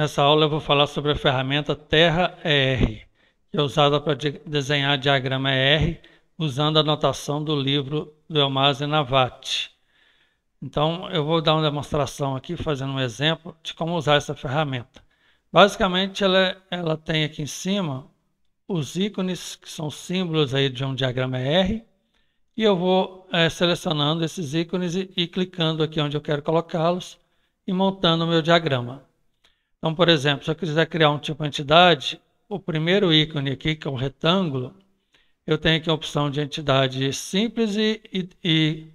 Nessa aula eu vou falar sobre a ferramenta Terra ER, que é usada para desenhar diagrama ER usando a notação do livro do Elmazen Navate. Então eu vou dar uma demonstração aqui, fazendo um exemplo de como usar essa ferramenta. Basicamente ela, ela tem aqui em cima os ícones que são símbolos aí de um diagrama ER e eu vou é, selecionando esses ícones e, e clicando aqui onde eu quero colocá-los e montando o meu diagrama. Então, por exemplo, se eu quiser criar um tipo de entidade, o primeiro ícone aqui, que é um retângulo, eu tenho aqui a opção de entidade simples e, e,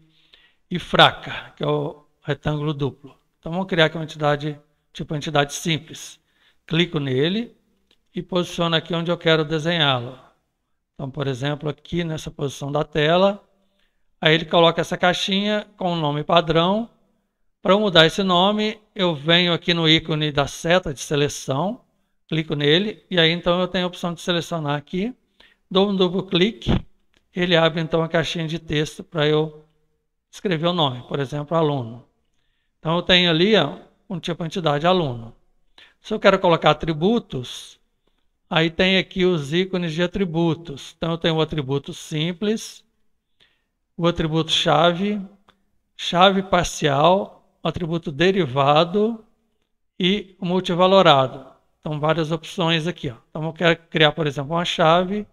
e fraca, que é o retângulo duplo. Então, vamos criar aqui uma entidade, tipo uma entidade simples. Clico nele e posiciono aqui onde eu quero desenhá-lo. Então, por exemplo, aqui nessa posição da tela, aí ele coloca essa caixinha com o nome padrão para mudar esse nome, eu venho aqui no ícone da seta de seleção, clico nele e aí então eu tenho a opção de selecionar aqui, dou um duplo clique, ele abre então a caixinha de texto para eu escrever o nome, por exemplo, aluno. Então eu tenho ali ó, um tipo de entidade aluno. Se eu quero colocar atributos, aí tem aqui os ícones de atributos. Então eu tenho o atributo simples, o atributo chave, chave parcial atributo derivado e o multivalorado. Então, várias opções aqui. Ó. Então, eu quero criar, por exemplo, uma chave.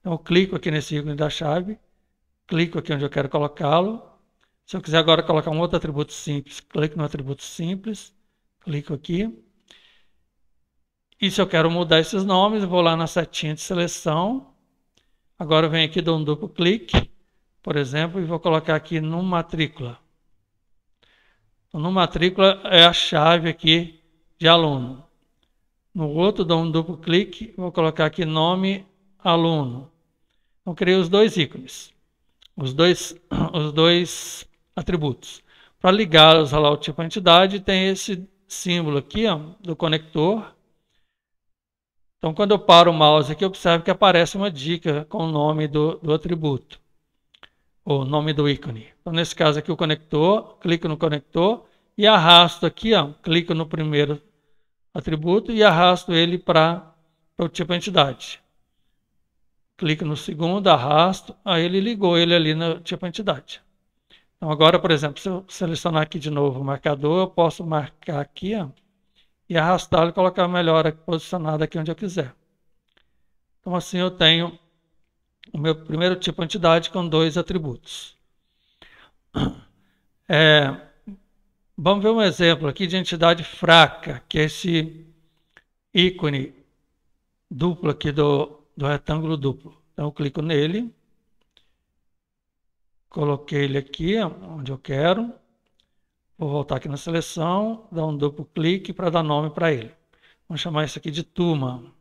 Então, eu clico aqui nesse ícone da chave, clico aqui onde eu quero colocá-lo. Se eu quiser agora colocar um outro atributo simples, clico no atributo simples, clico aqui. E se eu quero mudar esses nomes, vou lá na setinha de seleção. Agora eu venho aqui, dou um duplo clique, por exemplo, e vou colocar aqui no matrícula. Então, no matrícula é a chave aqui de aluno. No outro, dou um duplo clique, vou colocar aqui nome aluno. Então, criei os dois ícones, os dois, os dois atributos. Para ligá-los ao tipo entidade, tem esse símbolo aqui ó, do conector. Então, quando eu paro o mouse aqui, observe que aparece uma dica com o nome do, do atributo o nome do ícone. Então, nesse caso aqui, o conector, clico no conector e arrasto aqui, ó, clico no primeiro atributo e arrasto ele para o tipo entidade. Clico no segundo, arrasto, aí ele ligou ele ali no tipo entidade. Então, agora, por exemplo, se eu selecionar aqui de novo o marcador, eu posso marcar aqui ó, e arrastar e colocar melhor posicionado aqui onde eu quiser. Então, assim eu tenho o meu primeiro tipo de entidade com dois atributos. É, vamos ver um exemplo aqui de entidade fraca, que é esse ícone duplo aqui do, do retângulo duplo. Então eu clico nele, coloquei ele aqui onde eu quero, vou voltar aqui na seleção, dar um duplo clique para dar nome para ele. Vamos chamar isso aqui de turma.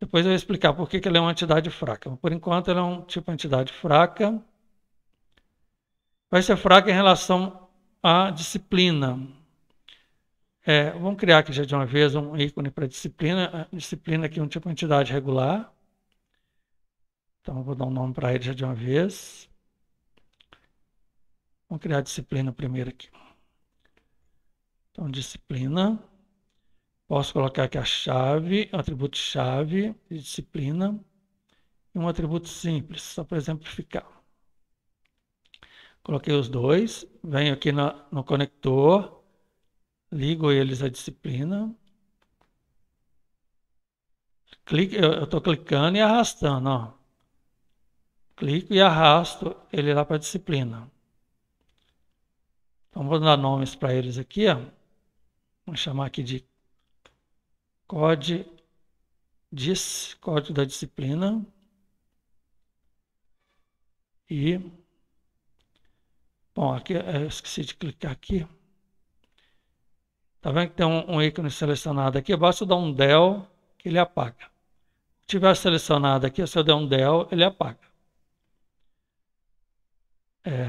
Depois eu vou explicar por que, que ele é uma entidade fraca. Por enquanto, ele é um tipo de entidade fraca. Vai ser fraca em relação à disciplina. É, vamos criar aqui já de uma vez um ícone para disciplina. A disciplina aqui é um tipo de entidade regular. Então, eu vou dar um nome para ele já de uma vez. Vamos criar disciplina primeiro aqui. Então, disciplina. Posso colocar aqui a chave, atributo chave de disciplina, e um atributo simples, só para exemplificar. Coloquei os dois, venho aqui na, no conector, ligo eles à disciplina. Clico, eu estou clicando e arrastando, ó. Clico e arrasto ele lá para a disciplina. Então, vou dar nomes para eles aqui, ó. Vou chamar aqui de COD, DIS, Código da Disciplina, e, bom, aqui, é, eu esqueci de clicar aqui. Tá vendo que tem um, um ícone selecionado aqui? Basta dar um del que ele apaga. Se tiver selecionado aqui, se eu der um del, ele apaga. É,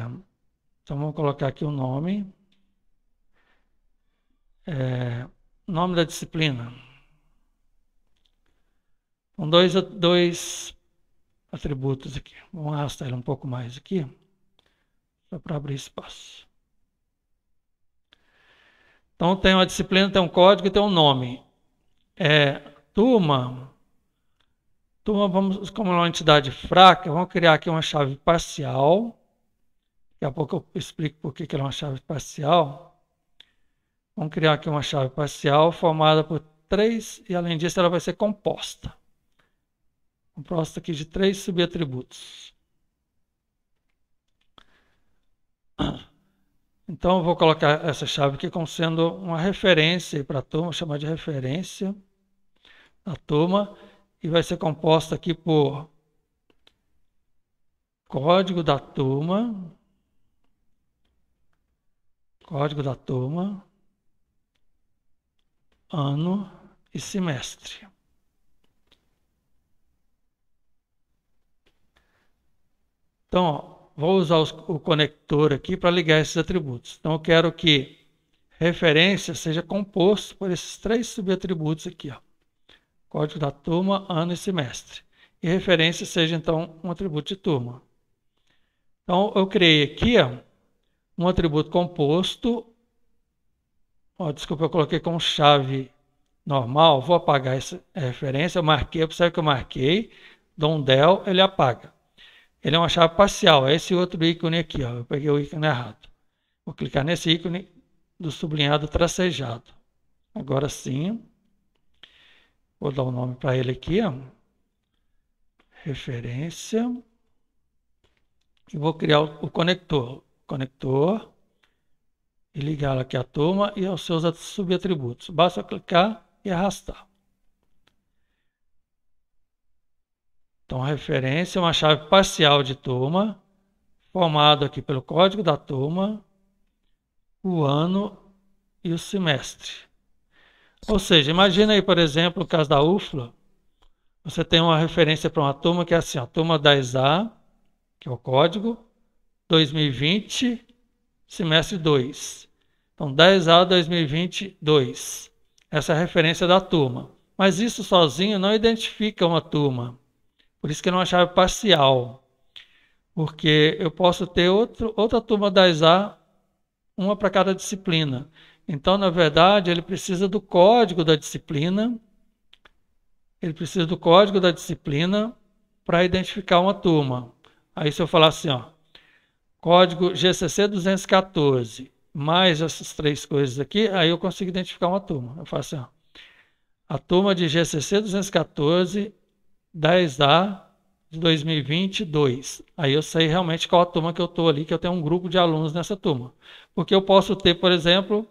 então, vamos colocar aqui o nome. É, nome da disciplina com dois, dois atributos aqui. Vamos arrastar ele um pouco mais aqui, só para abrir espaço. Então tem uma disciplina, tem um código e tem um nome. É, turma, turma, vamos, como é uma entidade fraca, vamos criar aqui uma chave parcial. Daqui a pouco eu explico por que ela é uma chave parcial. Vamos criar aqui uma chave parcial formada por três, e além disso ela vai ser composta. Proposta aqui de três subatributos. Então, eu vou colocar essa chave aqui como sendo uma referência para a turma, chamar de referência a turma, e vai ser composta aqui por código da turma, código da turma, ano e semestre. Então, ó, vou usar os, o conector aqui para ligar esses atributos. Então, eu quero que referência seja composto por esses três subatributos aqui, ó. Código da turma, ano e semestre. E referência seja, então, um atributo de turma. Então, eu criei aqui ó, um atributo composto. Ó, desculpa, eu coloquei como chave normal. Vou apagar essa referência. Eu marquei, observe que eu marquei. Dou um del, ele apaga. Ele é uma chave parcial, é esse outro ícone aqui, ó. eu peguei o ícone errado. Vou clicar nesse ícone do sublinhado tracejado. Agora sim, vou dar o um nome para ele aqui, ó. referência, e vou criar o, o conector, conector, e ligá-lo aqui à turma e aos seus subatributos. Basta clicar e arrastar. Então, a referência é uma chave parcial de turma, formado aqui pelo código da turma, o ano e o semestre. Ou seja, imagina aí, por exemplo, o caso da UFLA. Você tem uma referência para uma turma que é assim, a turma 10A, que é o código, 2020, semestre 2. Então, 10A 2022. Essa é a referência da turma. Mas isso sozinho não identifica uma turma. Por isso que não é uma chave parcial. Porque eu posso ter outro, outra turma das A, uma para cada disciplina. Então, na verdade, ele precisa do código da disciplina. Ele precisa do código da disciplina para identificar uma turma. Aí se eu falar assim, ó, código GCC 214, mais essas três coisas aqui, aí eu consigo identificar uma turma. Eu faço assim, ó, a turma de GCC 214 10 a de 2022. Aí eu sei realmente qual a turma que eu estou ali, que eu tenho um grupo de alunos nessa turma. Porque eu posso ter, por exemplo,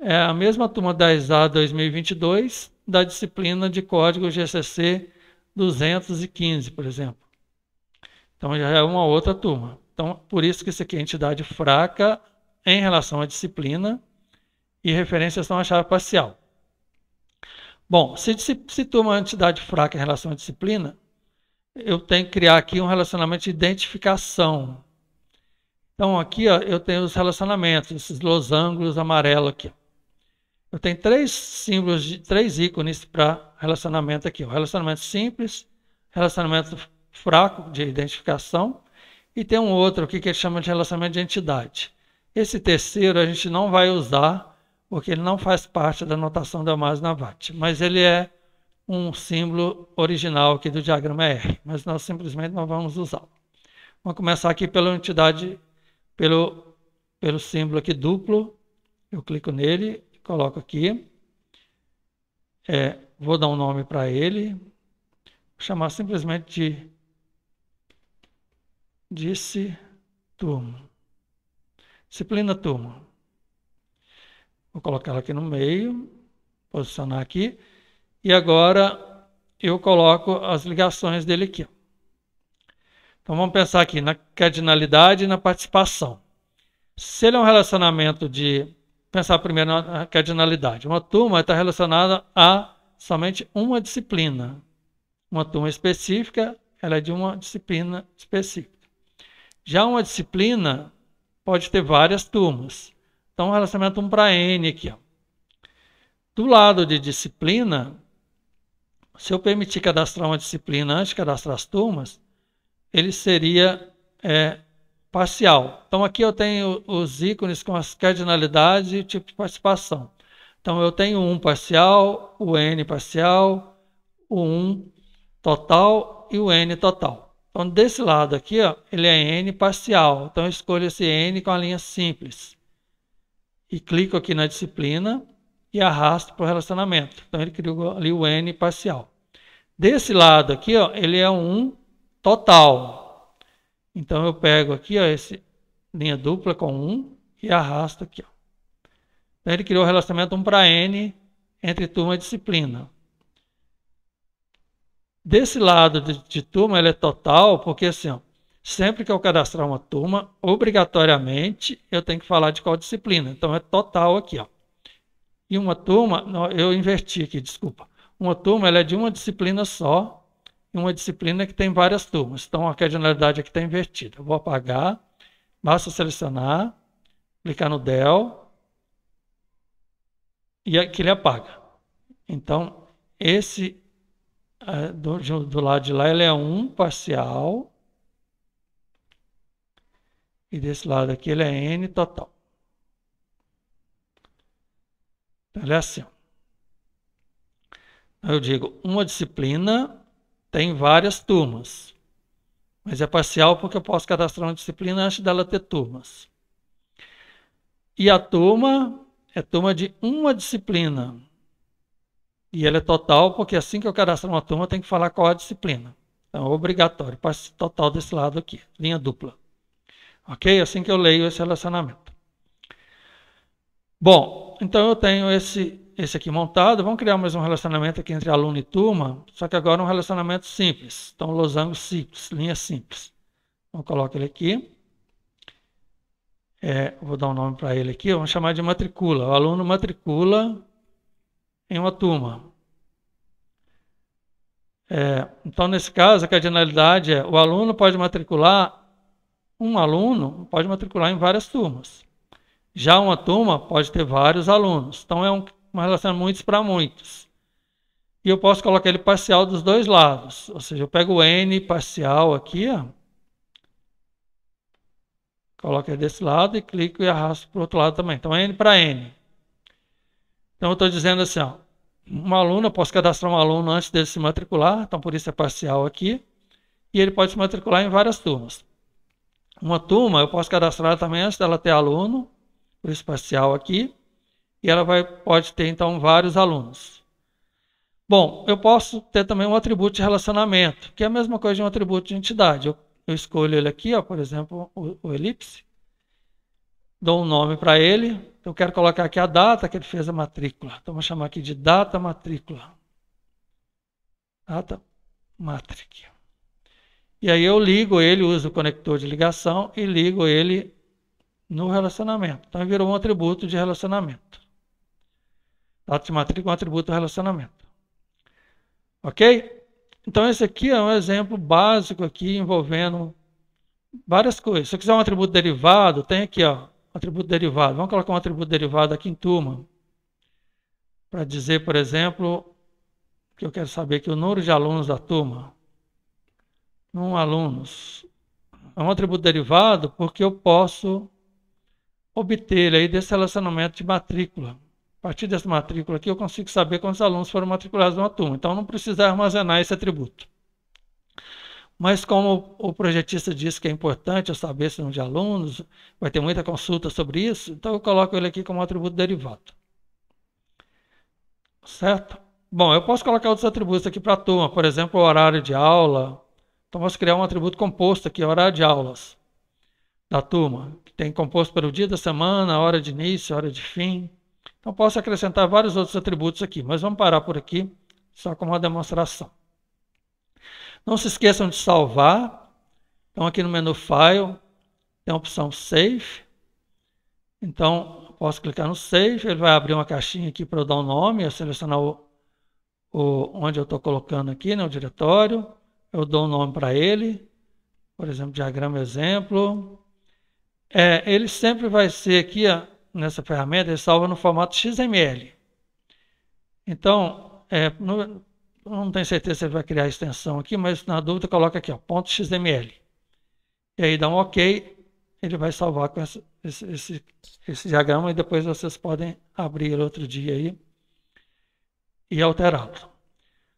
é, a mesma turma 10A 2022 da disciplina de código GCC 215, por exemplo. Então já é uma outra turma. Então, por isso que isso aqui é entidade fraca em relação à disciplina e referências são a chave parcial. Bom, se, se é uma entidade fraca em relação à disciplina, eu tenho que criar aqui um relacionamento de identificação. Então, aqui ó, eu tenho os relacionamentos, esses losangos amarelos aqui. Eu tenho três símbolos, de, três ícones para relacionamento aqui. O relacionamento simples, relacionamento fraco de identificação e tem um outro aqui que ele chama de relacionamento de entidade. Esse terceiro a gente não vai usar porque ele não faz parte da notação Delmas-Navat, mas ele é um símbolo original aqui do diagrama R, mas nós simplesmente não vamos usá-lo. Vamos começar aqui pela entidade, pelo, pelo símbolo aqui duplo, eu clico nele, coloco aqui, é, vou dar um nome para ele, vou chamar simplesmente de disse turma, disciplina turma. Vou colocar ela aqui no meio, posicionar aqui. E agora eu coloco as ligações dele aqui. Então vamos pensar aqui na cardinalidade e na participação. Se ele é um relacionamento de. Pensar primeiro na cardinalidade. Uma turma está relacionada a somente uma disciplina. Uma turma específica, ela é de uma disciplina específica. Já uma disciplina pode ter várias turmas. Então, relacionamento 1 para N aqui. Ó. Do lado de disciplina, se eu permitir cadastrar uma disciplina antes de cadastrar as turmas, ele seria é, parcial. Então, aqui eu tenho os ícones com as cardinalidades e o tipo de participação. Então, eu tenho o 1 parcial, o N parcial, o 1 total e o N total. Então, desse lado aqui, ó, ele é N parcial. Então, eu escolho esse N com a linha simples e clico aqui na disciplina e arrasto para o relacionamento. Então ele criou ali o N parcial. Desse lado aqui, ó, ele é um total. Então eu pego aqui, ó, esse linha dupla com 1 e arrasto aqui. Ó. Então ele criou o relacionamento 1 para N entre turma e disciplina. Desse lado de, de turma ele é total, porque assim, ó, sempre que eu cadastrar uma turma, obrigatoriamente eu tenho que falar de qual disciplina. Então é total aqui, ó. E uma turma, eu inverti aqui, desculpa. Uma turma ela é de uma disciplina só, e uma disciplina que tem várias turmas. Então a cardinalidade aqui está invertida. Eu vou apagar, basta selecionar, clicar no del e aqui ele apaga. Então esse eh, do, do lado de lá ele é um parcial e desse lado aqui ele é N total. Então, ele é assim. Eu digo, uma disciplina tem várias turmas, mas é parcial porque eu posso cadastrar uma disciplina antes dela ter turmas. E a turma é turma de uma disciplina. E ela é total, porque assim que eu cadastrar uma turma, eu tenho que falar qual é a disciplina. Então, é obrigatório, parcial total desse lado aqui, linha dupla. Ok? Assim que eu leio esse relacionamento. Bom, então eu tenho esse, esse aqui montado. Vamos criar mais um relacionamento aqui entre aluno e turma, só que agora um relacionamento simples. Então, losango simples, linha simples. Então, coloco ele aqui. É, vou dar um nome para ele aqui, vamos chamar de matricula. O aluno matricula em uma turma. É, então, nesse caso, a cardinalidade é o aluno pode matricular um aluno pode matricular em várias turmas. Já uma turma pode ter vários alunos. Então é um, uma relação muitos para muitos. E eu posso colocar ele parcial dos dois lados. Ou seja, eu pego o N parcial aqui, ó, coloco ele desse lado e clico e arrasto para o outro lado também. Então, é N para N. Então, eu estou dizendo assim, ó, aluno eu posso cadastrar um aluno antes dele se matricular, então por isso é parcial aqui, e ele pode se matricular em várias turmas uma turma, eu posso cadastrar também antes dela ter aluno, o espacial aqui, e ela vai, pode ter então vários alunos. Bom, eu posso ter também um atributo de relacionamento, que é a mesma coisa de um atributo de entidade. Eu, eu escolho ele aqui, ó, por exemplo, o, o elipse, dou um nome para ele, eu quero colocar aqui a data que ele fez a matrícula. Então, vou chamar aqui de data matrícula. Data matrix. E aí eu ligo ele, uso o conector de ligação e ligo ele no relacionamento. Então virou um atributo de relacionamento. Dados tá? de matrícula é um atributo de relacionamento. Ok? Então esse aqui é um exemplo básico aqui envolvendo várias coisas. Se eu quiser um atributo derivado, tem aqui, ó, atributo derivado. Vamos colocar um atributo derivado aqui em turma. Para dizer, por exemplo, que eu quero saber que o número de alunos da turma num alunos. É um atributo derivado porque eu posso obter aí desse relacionamento de matrícula. A partir dessa matrícula aqui eu consigo saber quantos alunos foram matriculados numa turma. Então não precisa armazenar esse atributo. Mas como o projetista disse que é importante eu saber se número de alunos, vai ter muita consulta sobre isso, então eu coloco ele aqui como atributo derivado. Certo? Bom, eu posso colocar outros atributos aqui para a turma, por exemplo, o horário de aula, então vamos criar um atributo composto aqui, horário de aulas da turma, que tem composto pelo dia da semana, hora de início, hora de fim. Então posso acrescentar vários outros atributos aqui, mas vamos parar por aqui, só como uma demonstração. Não se esqueçam de salvar. Então aqui no menu File tem a opção Save. Então posso clicar no Save, ele vai abrir uma caixinha aqui para eu dar um nome, eu selecionar o, o onde eu estou colocando aqui, né, o diretório eu dou um nome para ele, por exemplo, diagrama exemplo. É, ele sempre vai ser aqui, ó, nessa ferramenta, ele salva no formato XML. Então, é, no, não tenho certeza se ele vai criar a extensão aqui, mas na dúvida coloca aqui, ó, ponto .xml. E aí dá um OK, ele vai salvar com esse, esse, esse diagrama e depois vocês podem abrir outro dia aí e alterá-lo.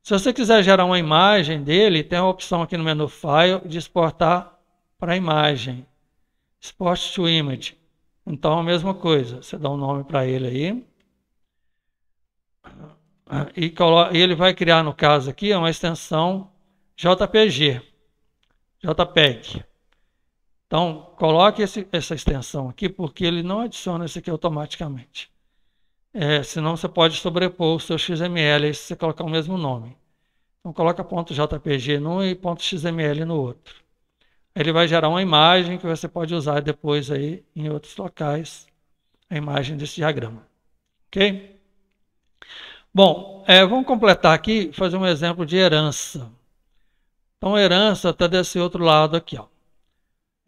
Se você quiser gerar uma imagem dele, tem a opção aqui no menu File de exportar para imagem. Export to Image. Então, a mesma coisa. Você dá um nome para ele aí. Ah, e ele vai criar, no caso aqui, uma extensão JPG. JPEG. Então, coloque esse, essa extensão aqui, porque ele não adiciona esse aqui automaticamente. É, senão você pode sobrepor o seus XML se você colocar o mesmo nome. Então coloca .jpg num e .xml no outro. Ele vai gerar uma imagem que você pode usar depois aí em outros locais, a imagem desse diagrama. Ok? Bom, é, vamos completar aqui, fazer um exemplo de herança. Então, herança está desse outro lado aqui. Ó.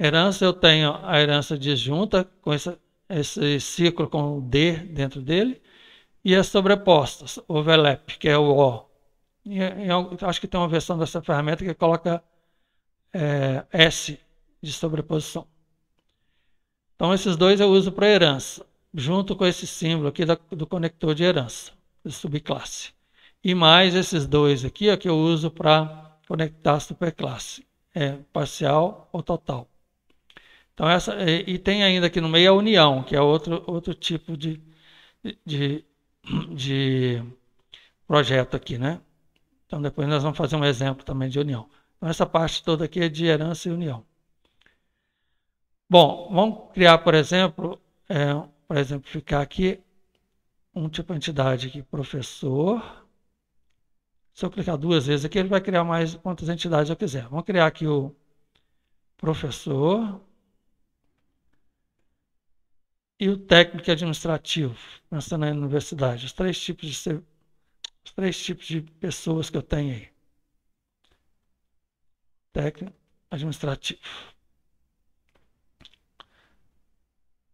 Herança, eu tenho a herança disjunta com essa esse ciclo com o D dentro dele, e as sobrepostas, overlap, que é o O. E, acho que tem uma versão dessa ferramenta que coloca é, S de sobreposição. Então, esses dois eu uso para herança, junto com esse símbolo aqui da, do conector de herança, de subclasse. E mais esses dois aqui ó, é que eu uso para conectar superclasse, é, parcial ou total. Então essa e, e, tem ainda aqui no meio a união, que é outro outro tipo de de, de projeto aqui, né? Então depois nós vamos fazer um exemplo também de união. Então essa parte toda aqui é de herança e união. Bom, vamos criar, por exemplo, é, para exemplificar aqui, um tipo de entidade aqui, professor. Se eu clicar duas vezes aqui, ele vai criar mais quantas entidades eu quiser. Vamos criar aqui o professor e o técnico administrativo, pensando na né, universidade. Os três tipos de, os três tipos de pessoas que eu tenho aí. Técnico administrativo.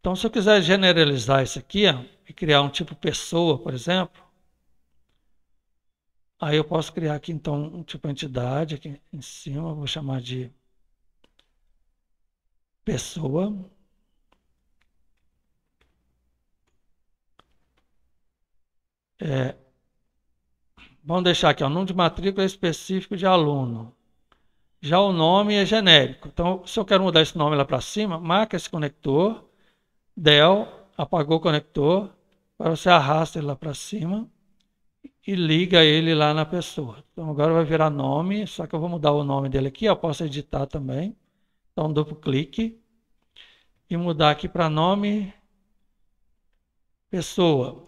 Então, se eu quiser generalizar isso aqui ó, e criar um tipo pessoa, por exemplo, aí eu posso criar aqui então um tipo entidade aqui em cima, vou chamar de pessoa. É, vamos deixar aqui, o número de matrícula é específico de aluno. Já o nome é genérico. Então, se eu quero mudar esse nome lá para cima, marca esse conector, del, apagou o conector, agora você arrasta ele lá para cima e liga ele lá na pessoa. Então, agora vai virar nome, só que eu vou mudar o nome dele aqui, eu posso editar também. Então, duplo clique e mudar aqui para nome pessoa.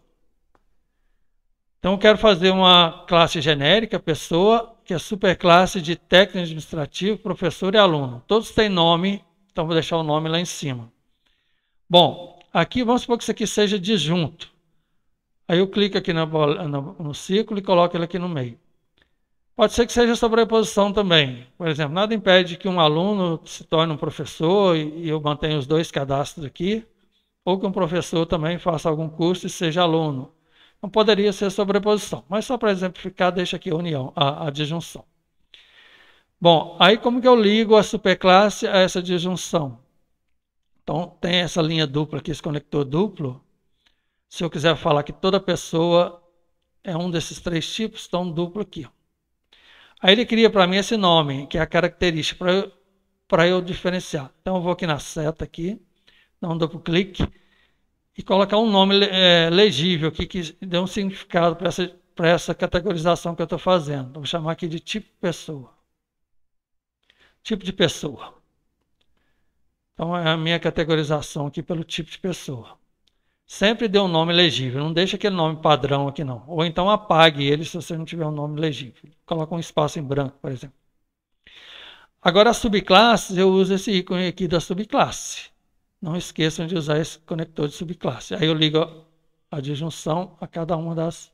Então, eu quero fazer uma classe genérica, pessoa, que é superclasse de técnico administrativo, professor e aluno. Todos têm nome, então vou deixar o nome lá em cima. Bom, aqui vamos supor que isso aqui seja disjunto. Aí eu clico aqui na, no, no círculo e coloco ele aqui no meio. Pode ser que seja sobreposição também. Por exemplo, nada impede que um aluno se torne um professor e, e eu mantenha os dois cadastros aqui, ou que um professor também faça algum curso e seja aluno não poderia ser sobreposição, mas só para exemplificar, deixa aqui a união, a, a disjunção. Bom, aí como que eu ligo a superclasse a essa disjunção? Então, tem essa linha dupla aqui, esse conector duplo. Se eu quiser falar que toda pessoa é um desses três tipos, então duplo aqui. Aí ele cria para mim esse nome, que é a característica, para eu, eu diferenciar. Então, eu vou aqui na seta aqui, dá um duplo clique, e colocar um nome é, legível aqui que dê um significado para essa, essa categorização que eu estou fazendo. Vou chamar aqui de tipo pessoa. Tipo de pessoa. Então é a minha categorização aqui pelo tipo de pessoa. Sempre dê um nome legível, não deixa aquele nome padrão aqui não. Ou então apague ele se você não tiver um nome legível. Coloca um espaço em branco, por exemplo. Agora as subclasses, eu uso esse ícone aqui da subclasse. Não esqueçam de usar esse conector de subclasse. Aí eu ligo a disjunção a cada uma das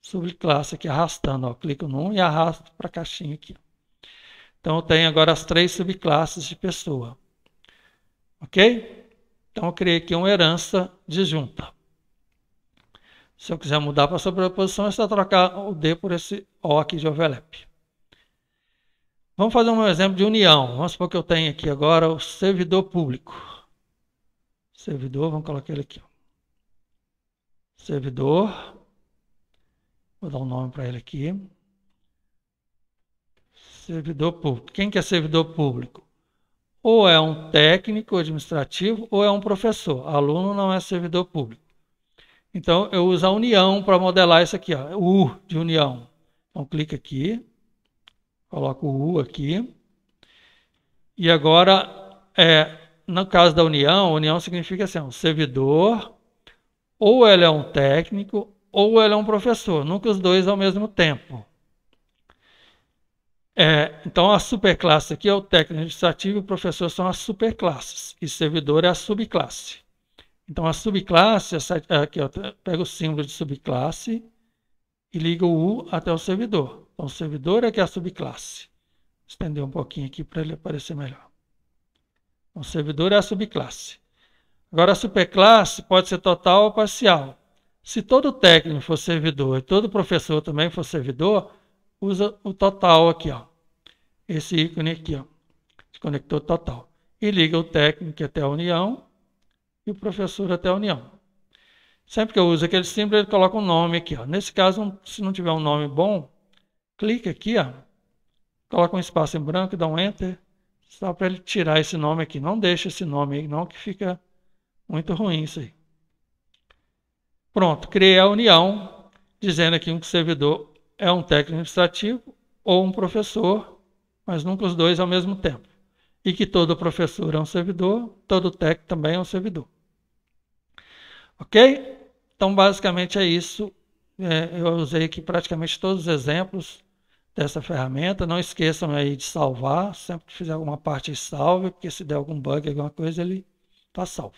subclasses aqui, arrastando. Ó. Clico num e arrasto para a caixinha aqui. Então eu tenho agora as três subclasses de pessoa. Ok? Então eu criei aqui uma herança disjunta. Se eu quiser mudar para sobreposição, é só trocar o D por esse O aqui de overlap. Vamos fazer um exemplo de união. Vamos supor que eu tenho aqui agora o servidor público servidor, vamos colocar ele aqui. Servidor, vou dar um nome para ele aqui. Servidor público. Quem que é servidor público? Ou é um técnico administrativo ou é um professor. Aluno não é servidor público. Então, eu uso a união para modelar isso aqui, ó, é U de união. Então, clica aqui, coloco o U aqui. E agora, é, no caso da união, união significa assim, é um servidor, ou ele é um técnico, ou ele é um professor, nunca os dois ao mesmo tempo. É, então a superclasse aqui é o técnico administrativo e o professor são as superclasses, e servidor é a subclasse. Então a subclasse, aqui eu tá, pego o símbolo de subclasse e ligo o U até o servidor. Então o servidor é que é a subclasse. Estender um pouquinho aqui para ele aparecer melhor. O servidor é a subclasse. Agora, a superclasse pode ser total ou parcial. Se todo técnico for servidor e todo professor também for servidor, usa o total aqui, ó. Esse ícone aqui, ó. De conector total. E liga o técnico até a união e o professor até a união. Sempre que eu uso aquele símbolo, ele coloca um nome aqui, ó. Nesse caso, se não tiver um nome bom, clica aqui, ó. Coloca um espaço em branco, dá um enter só para ele tirar esse nome aqui. Não deixa esse nome aí, não, que fica muito ruim isso aí. Pronto, criei a união, dizendo aqui que o servidor é um técnico administrativo ou um professor, mas nunca os dois ao mesmo tempo. E que todo professor é um servidor, todo técnico também é um servidor. Ok? Então, basicamente é isso. É, eu usei aqui praticamente todos os exemplos dessa ferramenta. Não esqueçam aí de salvar. Sempre que fizer alguma parte, salve, porque se der algum bug, alguma coisa, ele está salvo.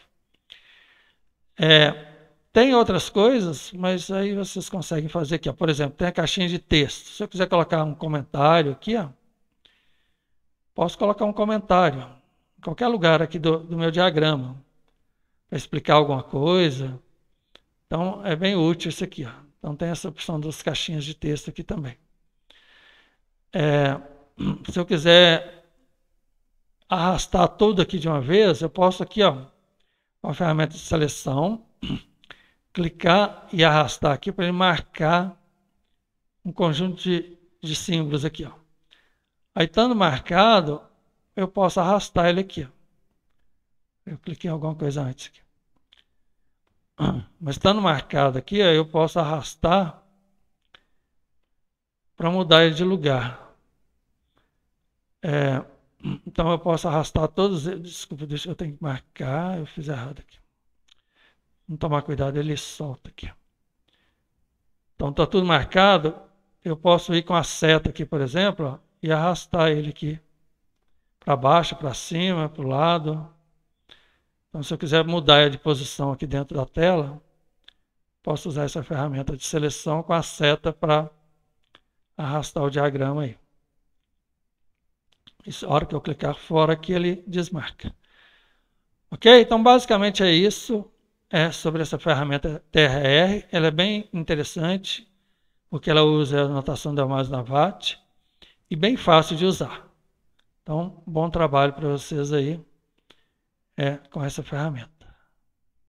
É, tem outras coisas, mas aí vocês conseguem fazer aqui. Ó. Por exemplo, tem a caixinha de texto. Se eu quiser colocar um comentário aqui, ó, posso colocar um comentário em qualquer lugar aqui do, do meu diagrama para explicar alguma coisa. Então, é bem útil isso aqui. Ó. Então, tem essa opção das caixinhas de texto aqui também. É, se eu quiser arrastar todo aqui de uma vez, eu posso aqui, ó, uma ferramenta de seleção, clicar e arrastar aqui para ele marcar um conjunto de, de símbolos aqui, ó. Aí, estando marcado, eu posso arrastar ele aqui. Ó. Eu cliquei em alguma coisa antes aqui. Mas estando marcado aqui, eu posso arrastar para mudar de lugar. É, então eu posso arrastar todos eles. Desculpa, deixa eu tenho que marcar. Eu fiz errado aqui. Vamos tomar cuidado, ele solta aqui. Então está tudo marcado. Eu posso ir com a seta aqui, por exemplo, ó, e arrastar ele aqui para baixo, para cima, para o lado. Então, se eu quiser mudar de posição aqui dentro da tela, posso usar essa ferramenta de seleção com a seta para arrastar o diagrama aí. Isso, a hora que eu clicar fora aqui, ele desmarca. Ok? Então, basicamente é isso é sobre essa ferramenta TRR. Ela é bem interessante, porque ela usa a notação da Amazon Navat e bem fácil de usar. Então, bom trabalho para vocês aí é, com essa ferramenta.